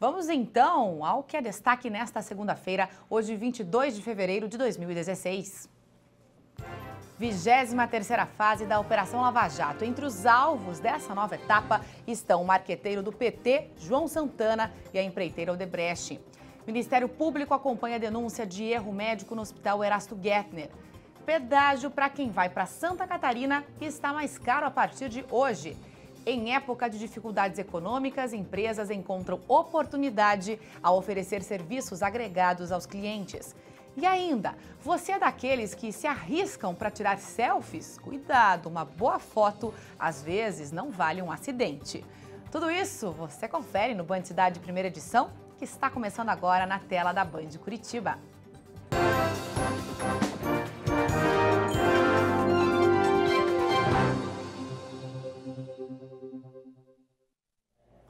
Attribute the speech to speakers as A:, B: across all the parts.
A: Vamos então ao que é destaque nesta segunda-feira, hoje 22 de fevereiro de 2016. 23ª fase da Operação Lava Jato. Entre os alvos dessa nova etapa estão o marqueteiro do PT, João Santana, e a empreiteira Odebrecht. Ministério Público acompanha a denúncia de erro médico no Hospital Erasto Gettner. Pedágio para quem vai para Santa Catarina está mais caro a partir de hoje. Em época de dificuldades econômicas, empresas encontram oportunidade ao oferecer serviços agregados aos clientes. E ainda, você é daqueles que se arriscam para tirar selfies? Cuidado, uma boa foto às vezes não vale um acidente. Tudo isso você confere no Band Cidade Primeira Edição, que está começando agora na tela da Band Curitiba.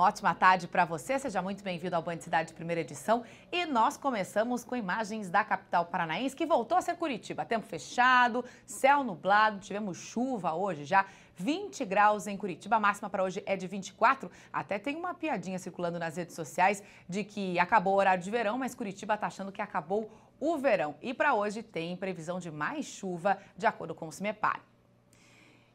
A: Uma ótima tarde para você, seja muito bem-vindo ao Band Cidade Primeira Edição. E nós começamos com imagens da capital paranaense, que voltou a ser Curitiba. Tempo fechado, céu nublado, tivemos chuva hoje já, 20 graus em Curitiba. A máxima para hoje é de 24. Até tem uma piadinha circulando nas redes sociais de que acabou o horário de verão, mas Curitiba está achando que acabou o verão. E para hoje tem previsão de mais chuva, de acordo com o CIMEPAR.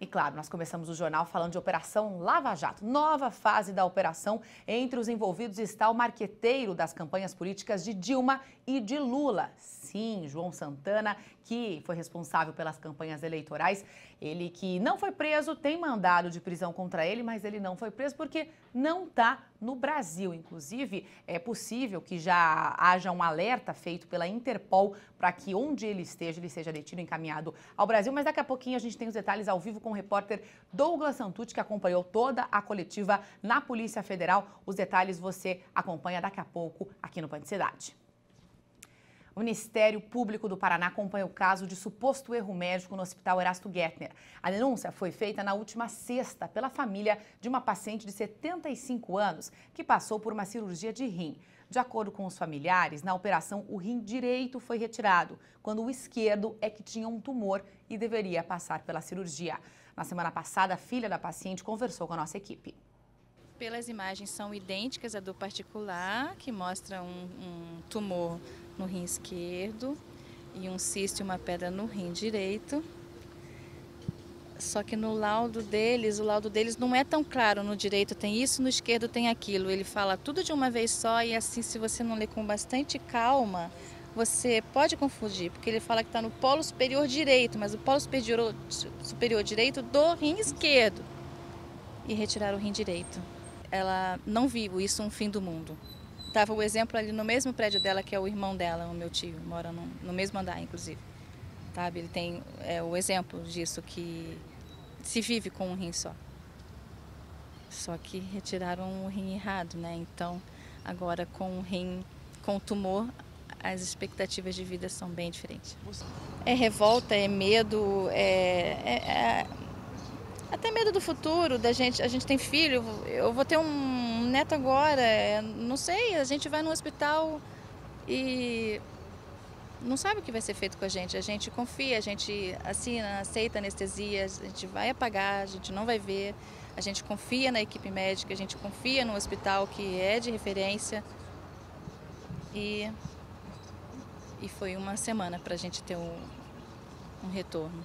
A: E claro, nós começamos o jornal falando de Operação Lava Jato. Nova fase da operação. Entre os envolvidos está o marqueteiro das campanhas políticas de Dilma e de Lula. Sim, João Santana, que foi responsável pelas campanhas eleitorais. Ele que não foi preso, tem mandado de prisão contra ele, mas ele não foi preso porque não está no Brasil. Inclusive, é possível que já haja um alerta feito pela Interpol para que onde ele esteja, ele seja detido e encaminhado ao Brasil. Mas daqui a pouquinho a gente tem os detalhes ao vivo com o repórter Douglas Santucci, que acompanhou toda a coletiva na Polícia Federal. Os detalhes você acompanha daqui a pouco aqui no Pan Cidade. O Ministério Público do Paraná acompanha o caso de suposto erro médico no Hospital Erasto Gertner. A denúncia foi feita na última sexta pela família de uma paciente de 75 anos que passou por uma cirurgia de rim. De acordo com os familiares, na operação o rim direito foi retirado, quando o esquerdo é que tinha um tumor e deveria passar pela cirurgia. Na semana passada, a filha da paciente conversou com a nossa equipe
B: pelas imagens são idênticas à do particular, que mostra um, um, tumor no rim esquerdo e um cisto e uma pedra no rim direito. Só que no laudo deles, o laudo deles não é tão claro. No direito tem isso, no esquerdo tem aquilo. Ele fala tudo de uma vez só e assim, se você não ler com bastante calma, você pode confundir, porque ele fala que está no polo superior direito, mas o polo superior, superior direito do rim esquerdo. E retirar o rim direito. Ela não viu isso um fim do mundo. Tava o exemplo ali no mesmo prédio dela, que é o irmão dela, o meu tio, mora no, no mesmo andar, inclusive. Sabe? Ele tem é, o exemplo disso, que se vive com um rim só. Só que retiraram o rim errado, né? Então, agora com o rim, com o tumor, as expectativas de vida são bem diferentes. É revolta, é medo, é, é, é até medo do futuro, da gente, a gente tem filho, eu vou ter um neto agora, é, não sei, a gente vai no hospital e não sabe o que vai ser feito com a gente. A gente confia, a gente assina, aceita anestesia, a gente vai apagar, a gente não vai ver. A gente confia na equipe médica, a gente confia no hospital que é de referência. E, e foi uma semana para a gente ter um, um retorno.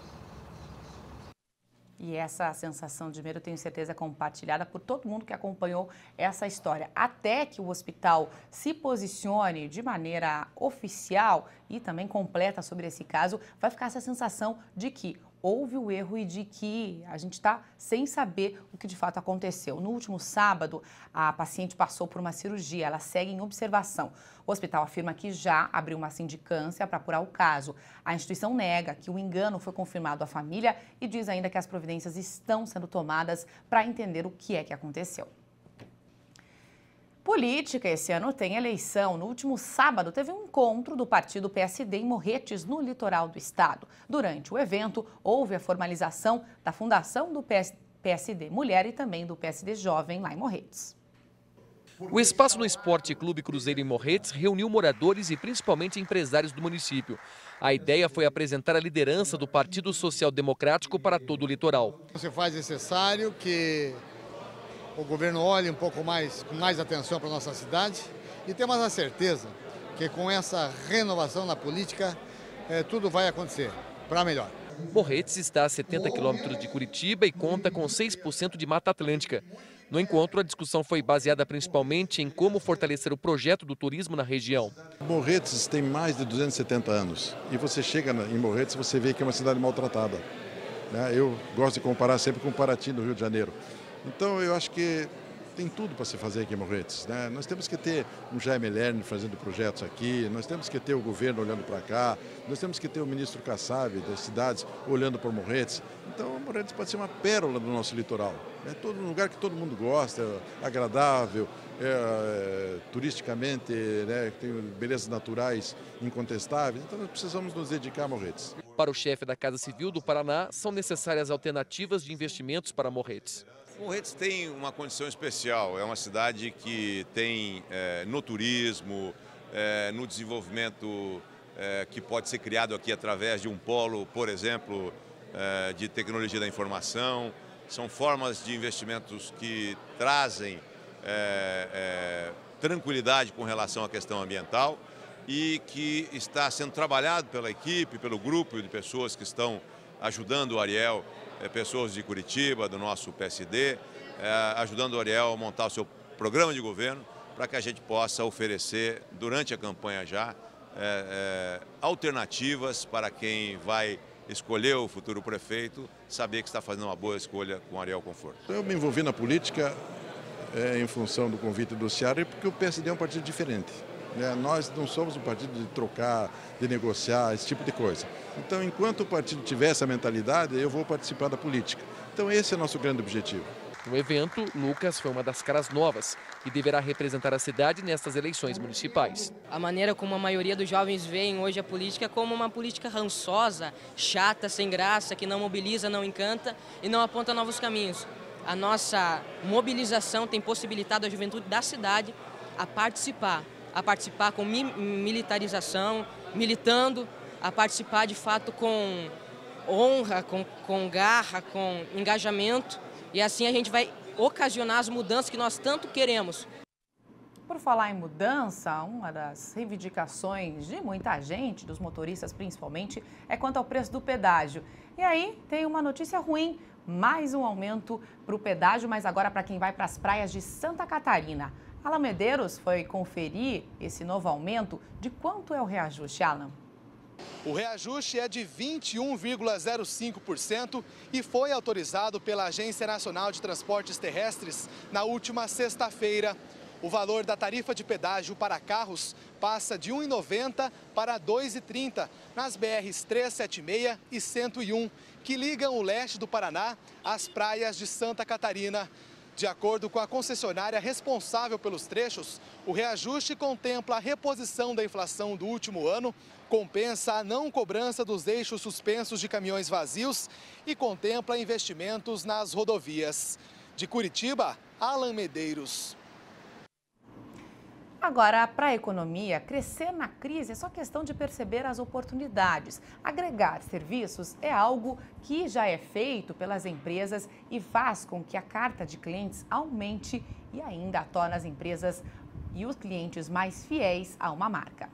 B: E essa sensação
A: de medo, eu tenho certeza, é compartilhada por todo mundo que acompanhou essa história. Até que o hospital se posicione de maneira oficial e também completa sobre esse caso, vai ficar essa sensação de que houve o erro e de que a gente está sem saber o que de fato aconteceu. No último sábado, a paciente passou por uma cirurgia, ela segue em observação. O hospital afirma que já abriu uma sindicância para apurar o caso. A instituição nega que o engano foi confirmado à família e diz ainda que as providências estão sendo tomadas para entender o que é que aconteceu. Política, esse ano tem eleição. No último sábado, teve um encontro do partido PSD em Morretes, no litoral do estado. Durante o evento, houve a formalização da fundação do PSD Mulher e também do PSD Jovem, lá em Morretes.
C: O espaço no Esporte Clube Cruzeiro em Morretes reuniu moradores e principalmente empresários do município. A ideia foi apresentar a liderança do Partido Social Democrático para todo o litoral.
D: Você faz necessário que o governo olhe um pouco mais, com mais atenção para a nossa cidade e temos a certeza que com essa renovação na política é,
C: tudo vai acontecer para melhor. Morretes está a 70 quilômetros de Curitiba e conta com 6% de Mata Atlântica. No encontro, a discussão foi baseada principalmente em como fortalecer o projeto do turismo na região.
E: Morretes tem mais de 270 anos e você chega em Morretes você vê que é uma cidade maltratada. Né? Eu gosto de comparar sempre com Paraty, no Rio de Janeiro. Então eu acho que tem tudo para se fazer aqui em Morretes. Né? Nós temos que ter um Jaime Lerner fazendo projetos aqui, nós temos que ter o governo olhando para cá, nós temos que ter o ministro Kassab das cidades olhando para Morretes. Então, Morretes pode ser uma pérola do nosso litoral. É todo um lugar que todo mundo gosta, é agradável, é, turisticamente, né, tem belezas naturais incontestáveis. Então, nós precisamos nos dedicar a Morretes.
C: Para o chefe da Casa Civil do Paraná, são necessárias alternativas de investimentos para Morretes.
E: Morretes tem uma condição especial, é uma cidade que tem é, no turismo, é, no desenvolvimento é, que pode ser criado aqui através de um polo, por exemplo, é, de tecnologia da informação. São formas de investimentos que trazem é, é, tranquilidade com relação à questão ambiental e que está sendo trabalhado pela equipe, pelo grupo de pessoas que estão ajudando o Ariel, é, pessoas de Curitiba, do nosso PSD, é, eh, ajudando o Ariel a montar o seu programa de governo para que a gente possa oferecer, durante a campanha já, é, alternativas para quem vai escolher o futuro prefeito, saber que está fazendo uma boa escolha com Ariel Conforto. Então, eu me envolvi na política em função do convite do Ciara porque o PSD é um partido diferente. Né? Nós não somos um partido de trocar, de negociar, esse tipo de coisa. Então, enquanto o partido tiver essa mentalidade, eu vou participar da política. Então, esse é nosso grande objetivo.
C: No evento, Lucas foi uma das caras novas e deverá representar a cidade nestas eleições municipais.
A: A maneira como a maioria dos jovens veem hoje a política é como uma política rançosa, chata, sem graça, que não mobiliza, não encanta e não aponta novos caminhos. A nossa mobilização tem possibilitado a juventude da cidade a participar a participar com militarização, militando, a participar de fato com honra, com, com garra, com engajamento. E assim a gente vai ocasionar as mudanças que nós tanto queremos. Por falar em mudança, uma das reivindicações de muita gente, dos motoristas principalmente, é quanto ao preço do pedágio. E aí tem uma notícia ruim: mais um aumento para o pedágio, mas agora para quem vai para as praias de Santa Catarina. Alan Medeiros foi conferir esse novo aumento. De quanto é o reajuste, Alan?
E: O reajuste é de 21,05% e foi autorizado pela Agência Nacional de Transportes Terrestres na última sexta-feira. O valor da tarifa de pedágio para carros passa de 1,90 para 2,30 nas BRs 376 e 101, que ligam o leste do Paraná às praias de Santa Catarina. De acordo com a concessionária responsável pelos trechos, o reajuste contempla a reposição da inflação do último ano, compensa a não cobrança dos eixos suspensos de caminhões vazios e contempla investimentos nas rodovias. De Curitiba, Alan Medeiros.
A: Agora, para a economia, crescer na crise é só questão de perceber as oportunidades. Agregar serviços é algo que já é feito pelas empresas e faz com que a carta de clientes aumente e ainda torna as empresas e os clientes mais fiéis a uma marca.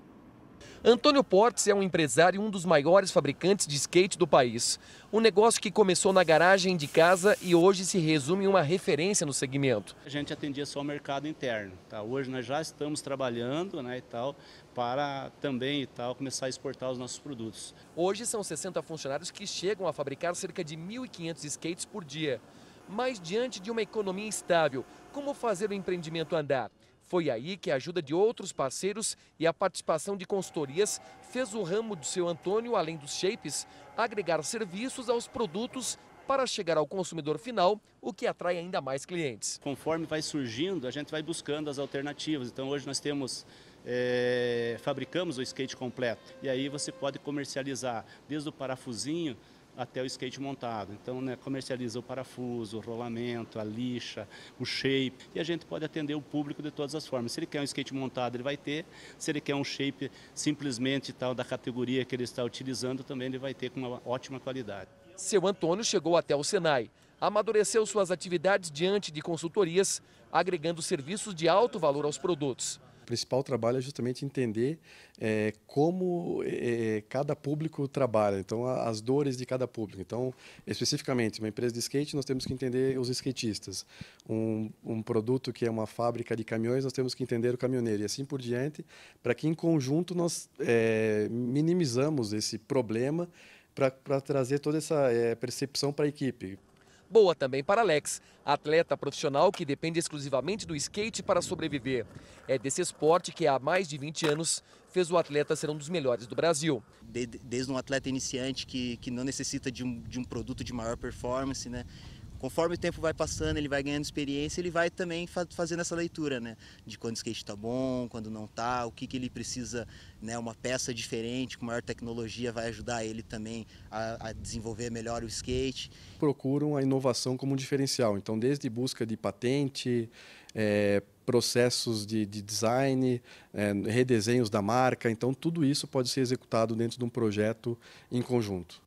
C: Antônio Portes é um empresário e um dos maiores fabricantes de skate do país. Um negócio que começou na garagem de casa e hoje se resume em uma referência no segmento. A gente atendia só o mercado interno. Tá? Hoje nós já estamos trabalhando né, e tal, para também e tal, começar a exportar os nossos produtos. Hoje são 60 funcionários que chegam a fabricar cerca de 1.500 skates por dia. Mas diante de uma economia instável, como fazer o empreendimento andar? Foi aí que a ajuda de outros parceiros e a participação de consultorias fez o ramo do seu Antônio, além dos shapes, agregar serviços aos produtos para chegar ao consumidor final, o que atrai ainda mais clientes. Conforme vai surgindo, a gente vai buscando as alternativas. Então hoje nós temos é, fabricamos o skate completo. E aí você pode comercializar desde o parafusinho até o skate montado. Então, né, comercializa o parafuso, o rolamento, a lixa, o shape, e a gente pode atender o público de todas as formas. Se ele quer um skate montado, ele vai ter. Se ele quer um shape simplesmente tal da categoria que ele está utilizando, também ele vai ter com uma ótima qualidade. Seu Antônio chegou até o Senai, amadureceu suas atividades diante de consultorias, agregando serviços de alto valor aos produtos principal trabalho é justamente entender é, como é, cada público trabalha, então a, as dores de cada público. Então, especificamente, uma empresa de skate, nós temos que entender os skatistas. Um, um produto que é uma fábrica de caminhões, nós temos que entender o caminhoneiro e assim por diante, para que em conjunto nós é, minimizamos esse problema para trazer toda essa percepção para a equipe boa também para Alex, atleta profissional que depende exclusivamente do skate para sobreviver. É desse esporte que há mais de 20 anos fez o atleta ser um dos melhores do Brasil. Desde um atleta iniciante que, que não necessita de um, de um produto de maior performance, né? conforme o tempo vai passando, ele vai ganhando experiência, ele vai também fazendo essa leitura, né? De quando o skate está bom, quando não está, o que, que ele precisa, né? Uma peça diferente, com maior tecnologia, vai ajudar ele também a, a desenvolver melhor o skate. Procuram a inovação como um diferencial. Então, desde busca de patente, é, processos de, de design, é, redesenhos da marca. Então, tudo isso pode ser executado dentro de um projeto
D: em conjunto.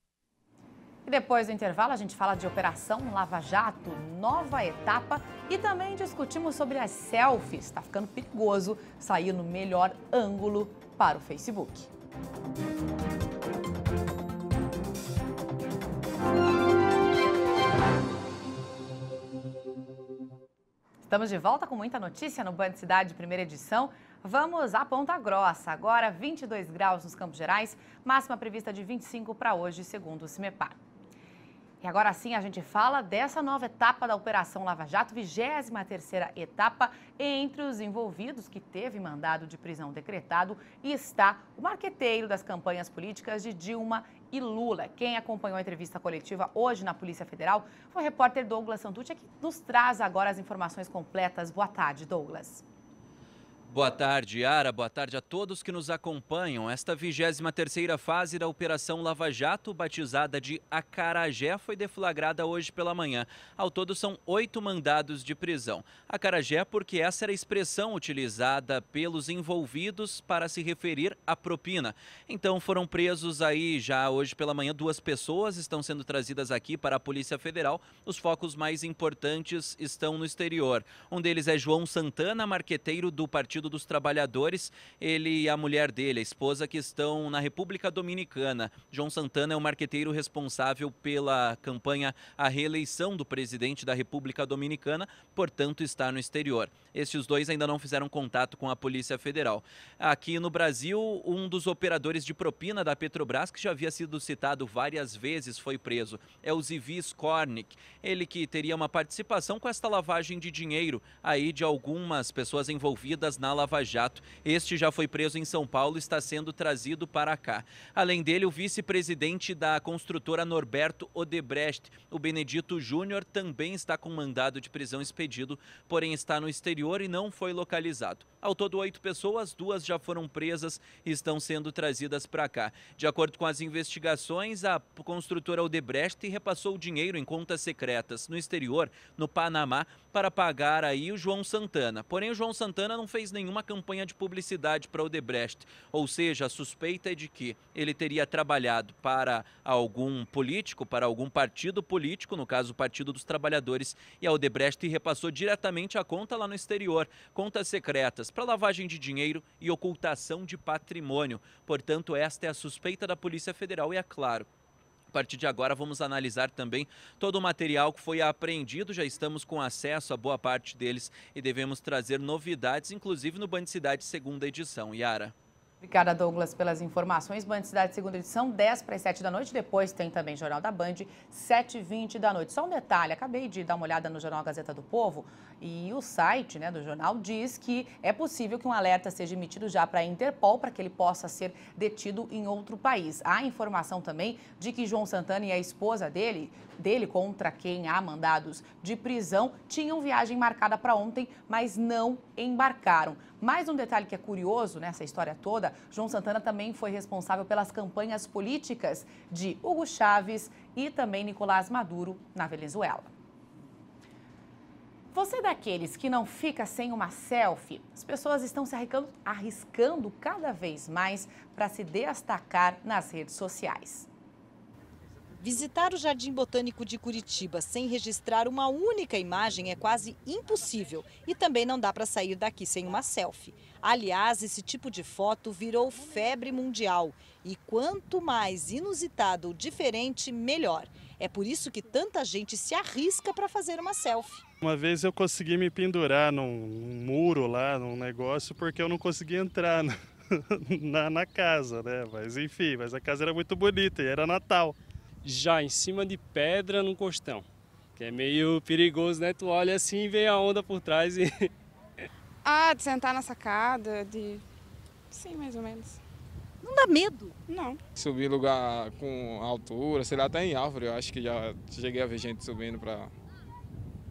A: E depois do intervalo, a gente fala de Operação Lava Jato, nova etapa, e também discutimos sobre as selfies. Está ficando perigoso sair no melhor ângulo para o Facebook. Estamos de volta com muita notícia no Band Cidade, primeira edição. Vamos à Ponta Grossa. Agora, 22 graus nos Campos Gerais, máxima prevista de 25 para hoje, segundo o CIMEPAR. E agora sim a gente fala dessa nova etapa da Operação Lava Jato, 23ª etapa, entre os envolvidos que teve mandado de prisão decretado está o marqueteiro das campanhas políticas de Dilma e Lula. Quem acompanhou a entrevista coletiva hoje na Polícia Federal foi o repórter Douglas Santucci, que nos traz agora as informações completas. Boa tarde, Douglas.
F: Boa tarde, Ara. Boa tarde a todos que nos acompanham. Esta 23ª fase da Operação Lava Jato, batizada de Acarajé, foi deflagrada hoje pela manhã. Ao todo, são oito mandados de prisão. Acarajé porque essa era a expressão utilizada pelos envolvidos para se referir à propina. Então, foram presos aí já hoje pela manhã duas pessoas, estão sendo trazidas aqui para a Polícia Federal. Os focos mais importantes estão no exterior. Um deles é João Santana, marqueteiro do Partido Partido dos Trabalhadores, ele e a mulher dele, a esposa, que estão na República Dominicana. João Santana é o marqueteiro responsável pela campanha à reeleição do presidente da República Dominicana, portanto está no exterior. Estes dois ainda não fizeram contato com a Polícia Federal. Aqui no Brasil, um dos operadores de propina da Petrobras, que já havia sido citado várias vezes, foi preso. É o Zivis Kornick. Ele que teria uma participação com esta lavagem de dinheiro aí de algumas pessoas envolvidas na na Lava Jato. Este já foi preso em São Paulo e está sendo trazido para cá. Além dele, o vice-presidente da construtora Norberto Odebrecht, o Benedito Júnior, também está com mandado de prisão expedido, porém está no exterior e não foi localizado. Ao todo, oito pessoas, duas já foram presas e estão sendo trazidas para cá. De acordo com as investigações, a construtora Odebrecht repassou o dinheiro em contas secretas no exterior, no Panamá, para pagar aí o João Santana. Porém, o João Santana não fez nenhuma campanha de publicidade para Odebrecht, ou seja, a suspeita é de que ele teria trabalhado para algum político, para algum partido político, no caso o Partido dos Trabalhadores, e a Odebrecht repassou diretamente a conta lá no exterior, contas secretas para lavagem de dinheiro e ocultação de patrimônio. Portanto, esta é a suspeita da Polícia Federal e, é claro, a partir de agora, vamos analisar também todo o material que foi apreendido. Já estamos com acesso a boa parte deles e devemos trazer novidades, inclusive no Bandicidade Segunda Edição. Yara.
A: Obrigada, Douglas, pelas informações. Band Cidade, segunda edição, 10 para as 7 da noite. Depois tem também Jornal da Band, 7 h 20 da noite. Só um detalhe, acabei de dar uma olhada no Jornal Gazeta do Povo e o site né, do jornal diz que é possível que um alerta seja emitido já para a Interpol para que ele possa ser detido em outro país. Há informação também de que João Santana e a esposa dele dele contra quem há mandados de prisão tinham viagem marcada para ontem, mas não embarcaram. Mais um detalhe que é curioso nessa história toda: João Santana também foi responsável pelas campanhas políticas de Hugo Chávez e também Nicolás Maduro na Venezuela. Você é daqueles que não fica sem uma selfie? As pessoas estão se arriscando, arriscando cada vez mais para se destacar nas redes sociais.
G: Visitar o Jardim Botânico de Curitiba sem registrar uma única imagem é quase impossível e também não dá para sair daqui sem uma selfie. Aliás, esse tipo de foto virou febre mundial e quanto mais inusitado ou diferente, melhor. É por isso que tanta gente se arrisca para fazer uma selfie.
D: Uma vez eu consegui me pendurar num muro lá, num negócio, porque eu não conseguia entrar na, na casa, né? Mas enfim, mas a casa era muito bonita e era Natal já em cima de pedra num costão. Que é meio perigoso,
C: né? Tu olha assim e vem a onda por trás e.
B: Ah, de sentar na sacada, de. Sim, mais ou menos. Não dá medo? Não.
C: Subir lugar com altura, sei lá, até tá em árvore, eu acho que já cheguei a ver gente subindo pra.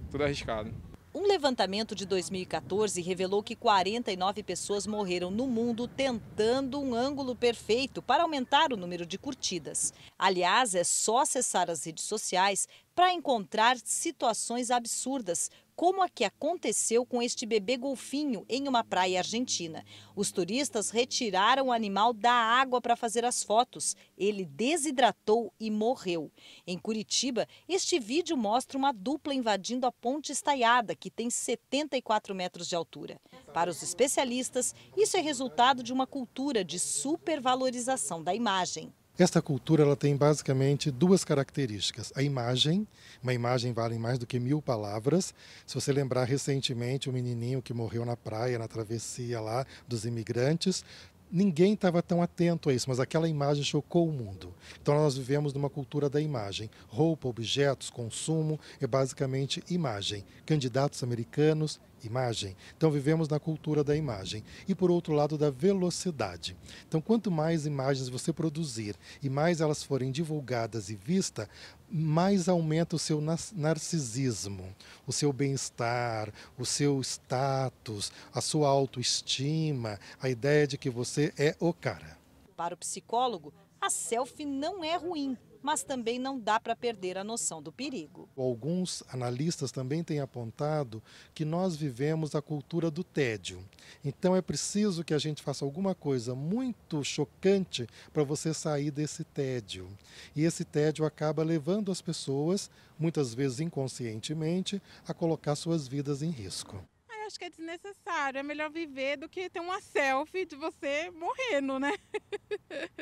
C: Tudo arriscado.
G: Um levantamento de 2014 revelou que 49 pessoas morreram no mundo tentando um ângulo perfeito para aumentar o número de curtidas. Aliás, é só acessar as redes sociais para encontrar situações absurdas, como a que aconteceu com este bebê golfinho em uma praia argentina. Os turistas retiraram o animal da água para fazer as fotos. Ele desidratou e morreu. Em Curitiba, este vídeo mostra uma dupla invadindo a ponte estaiada, que tem 74 metros de altura. Para os especialistas, isso é resultado de uma cultura de supervalorização da imagem.
D: Esta cultura ela tem basicamente duas características: a imagem, uma imagem vale mais do que mil palavras. Se você lembrar recentemente o um menininho que morreu na praia, na travessia lá dos imigrantes, ninguém estava tão atento a isso, mas aquela imagem chocou o mundo. Então nós vivemos numa cultura da imagem. Roupa, objetos, consumo é basicamente imagem. Candidatos americanos, imagem. Então vivemos na cultura da imagem. E por outro lado, da velocidade. Então, quanto mais imagens você produzir e mais elas forem divulgadas e vistas, mais aumenta o seu narcisismo, o seu bem-estar, o seu status, a sua autoestima, a ideia de que você é o cara.
G: Para o psicólogo, a selfie não é ruim mas também não dá para perder a noção do perigo.
D: Alguns analistas também têm apontado que nós vivemos a cultura do tédio. Então é preciso que a gente faça alguma coisa muito chocante para você sair desse tédio. E esse tédio acaba levando as pessoas, muitas vezes inconscientemente, a colocar suas vidas em risco
B: acho que é desnecessário. É melhor viver do que ter uma selfie de você morrendo, né?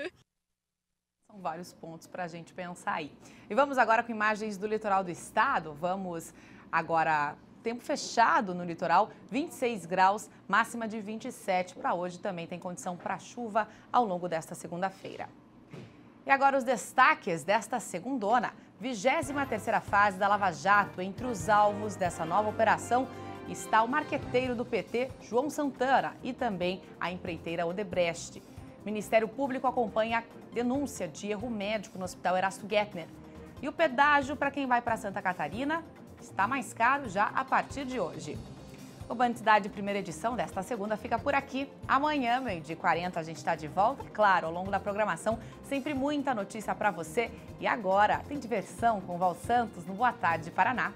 B: São vários pontos
A: para a gente pensar aí. E vamos agora com imagens do litoral do estado. Vamos agora tempo fechado no litoral, 26 graus, máxima de 27 para hoje. Também tem condição para chuva ao longo desta segunda-feira. E agora os destaques desta segundona, 23ª fase da Lava Jato. Entre os alvos dessa nova operação está o marqueteiro do PT, João Santana, e também a empreiteira Odebrecht. Ministério Público acompanha a denúncia de erro médico no Hospital Erasto Gettner. E o pedágio para quem vai para Santa Catarina está mais caro já a partir de hoje. O Bandidade Primeira Edição desta segunda fica por aqui. Amanhã, meio de 40, a gente está de volta. Claro, ao longo da programação, sempre muita notícia para você. E agora, tem diversão com o Val Santos no Boa Tarde Paraná.